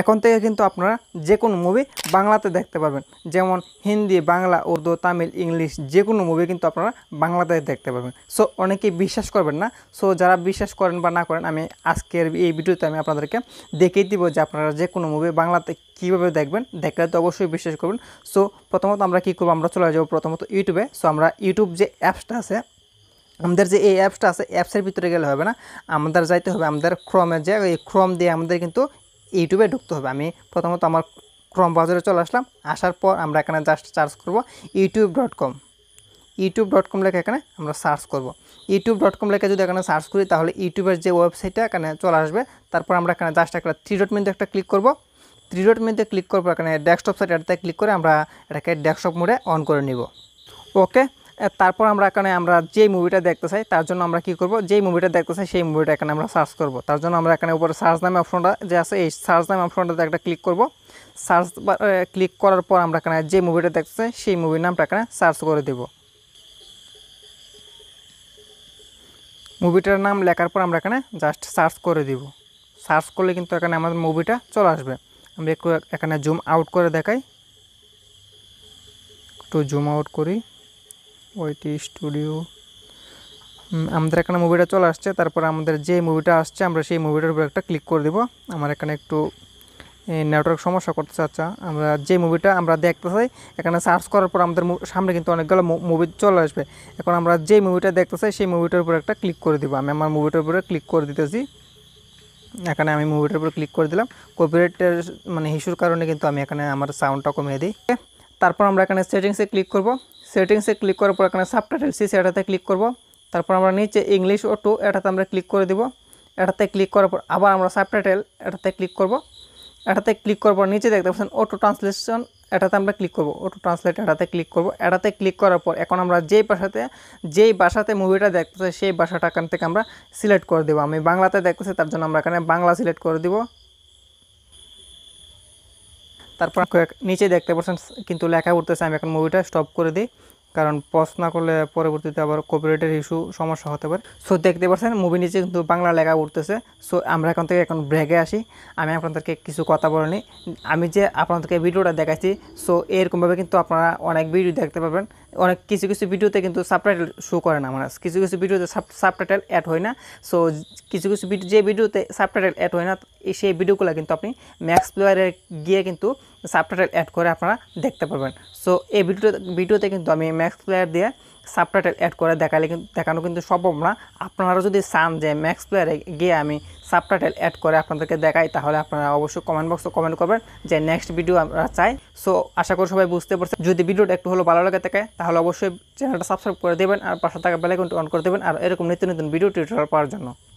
এখন থেকে কিন্তু আপনারা যে কোনো মুভি বাংলাতে দেখতে পারবেন যেমন হিন্দি বাংলা উর্দু তামিল ইংলিশ যে কোনো মুভি কিন্তু আপনারা বাংলাতে দেখতে পারবেন সো অনেকেই বিশ্বাস করবেন না সো যারা বিশ্বাস করেন বা না করেন আমি আজকের এই ভিডিওতে আমি আপনাদেরকে দেখিয়ে দিব যে আপনারা যে কোনো মুভি বাংলাতে কীভাবে দেখবেন দেখলে তো অবশ্যই বিশ্বাস করবেন সো প্রথমত আমরা কী করবো আমরা চলে যাবো প্রথমত ইউটিউবে সো আমরা ইউটিউব যে অ্যাপসটা আছে আমাদের যে এই অ্যাপসটা আছে অ্যাপসের ভিতরে গেলে হবে না আমাদের যাইতে হবে আমাদের ক্রমে যে এই ক্রম দিয়ে আমাদের কিন্তু ইউটিউবে ঢুকতে হবে আমি প্রথমত আমার ক্রম বাজারে চলে আসলাম আসার পর আমরা এখানে জাস্ট সার্চ করব YouTube dot com YouTube dot com লেখা এখানে আমরা সার্চ করব ইউটিউব ডট কম লেখা যদি এখানে সার্চ করি তাহলে ইউটিউবের যে ওয়েবসাইটটা এখানে চলে আসবে তারপর আমরা এখানে জাস্ট একটা থ্রি ডট মেনুতে একটা ক্লিক করব থ্রি ডট মেনুতে ক্লিক করবো এখানে ডেস্কটপ সাইট এটাতে ক্লিক করে আমরা এটাকে ডেস্কটপ মোডে অন করে নিব ওকে তারপর আমরা এখানে আমরা যে মুভিটা দেখতে চাই তার জন্য আমরা কি করব যেই মুভিটা দেখতে চাই সেই মুভিটা এখানে আমরা সার্চ করব তার জন্য আমরা এখানে উপরে সার্চ নামে অপশনটা যে আছে এই সার্চ নামে অপশনটাতে একটা ক্লিক করব সার্চ ক্লিক করার পর আমরা এখানে যে মুভিটা দেখতে চাই সেই মুভির নামটা এখানে সার্চ করে দেব মুভিটার নাম লেখার পর আমরা এখানে জাস্ট সার্চ করে দিব সার্চ করলে কিন্তু এখানে আমাদের মুভিটা চলে আসবে আমি একটু এখানে জুম আউট করে দেখাই একটু জুম আউট করি ওইটি স্টুডিও আমাদের এখানে মুভিটা চলে আসছে তারপর আমাদের যে মুভিটা আসছে আমরা সেই মুভিটার উপর একটা ক্লিক করে দিব আমার এখানে একটু নেটওয়ার্ক সমস্যা করতে আচ্ছা আমরা যে মুভিটা আমরা দেখতে চাই এখানে সার্চ করার পর আমাদের সামনে কিন্তু অনেকগুলো মুভি চলে আসবে এখন আমরা যে মুভিটা দেখতে চাই সেই মুভিটার উপর একটা ক্লিক করে দিব আমি আমার মুভিটার উপরে ক্লিক করে দিতেছি এখানে আমি মুভিটার উপর ক্লিক করে দিলাম কপিরাইটের মানে হিসুর কারণে কিন্তু আমি এখানে আমার সাউন্ডটা কমিয়ে দিই তারপর আমরা এখানে সেটিংসে ক্লিক করব সেটিংসে ক্লিক করার পর এখানে সাবটাইটেল সিস এটাতে ক্লিক করব তারপর আমরা নিচে ইংলিশ ও টু এটাতে আমরা ক্লিক করে দেব এটাতে ক্লিক করার পর আবার আমরা সাবটাইটেল এটাতে ক্লিক করব এটাতে ক্লিক করার পর নিচে দেখতে পাচ্ছেন অটো ট্রান্সলেশন এটাতে আমরা ক্লিক করব অটো ট্রান্সলেট এটাতে ক্লিক করব এটাতে ক্লিক করার পর এখন আমরা যেই ভাষাতে যেই ভাষাতে মুভিটা দেখতেছে সেই ভাষাটা এখান থেকে আমরা সিলেক্ট করে দেবো আমি বাংলাতে দেখতেছি তার জন্য আমরা এখানে বাংলা সিলেক্ট করে দেবো তারপর নিচে দেখতে পাচ্ছেন কিন্তু লেখা উঠতেছে আমি এখন মুভিটা স্টপ করে দিই কারণ প্রশ্ন না করলে পরবর্তীতে আবার কপিরাইটের ইস্যু সমস্যা হতে পারে সো দেখতে পাচ্ছেন মুভি নিচে কিন্তু বাংলা লেখা উঠতেছে সো আমরা এখন থেকে এখন ব্রেকে আসি আমি আপনাদেরকে কিছু কথা বলিনি আমি যে আপনাদেরকে ভিডিওটা দেখাচ্ছি সো এরকমভাবে কিন্তু আপনারা অনেক ভিডিও দেখতে পাবেন অনেক কিছু কিছু ভিডিওতে কিন্তু সাবটাইটেল শো করে না মানে কিছু কিছু ভিডিওতে সাবটাইটেল অ্যাড হয় না সো কিছু কিছু ভিডিও যে ভিডিওতে সাবটাইটেল অ্যাড হয় না সেই ভিডিওগুলো কিন্তু আপনি ম্যাক্স প্লেয়ারে গিয়ে কিন্তু সাবটাইটেল অ্যাড করে আপনারা দেখতে পারবেন সো এই ভিডিও ভিডিওতে কিন্তু আমি ম্যাক্স প্লেয়ার দিয়ে সাবটাইটেল অ্যাড করে দেখালে কিন্তু দেখানো কিন্তু সম্ভব না আপনারা যদি চান যে ম্যাক্স প্লেয়ারে গিয়ে আমি সাবটাইটেল অ্যাড করে আপনাদেরকে দেখাই তাহলে আপনারা অবশ্যই কমেন্ট বক্সে কমেন্ট করবেন যে নেক্সট ভিডিও আমরা চাই সো আশা করি সবাই বুঝতে পারছেন যদি ভিডিওটা একটু হলো ভালো লাগে থাকে তাহলে অবশ্যই চ্যানেলটা সাবস্ক্রাইব করে দেবেন আর পাশে থাকা বেলাইকনটি অন করে দেবেন আর এরকম নিত্য নতুন ভিডিও টিউটোরিয়াল পাওয়ার জন্য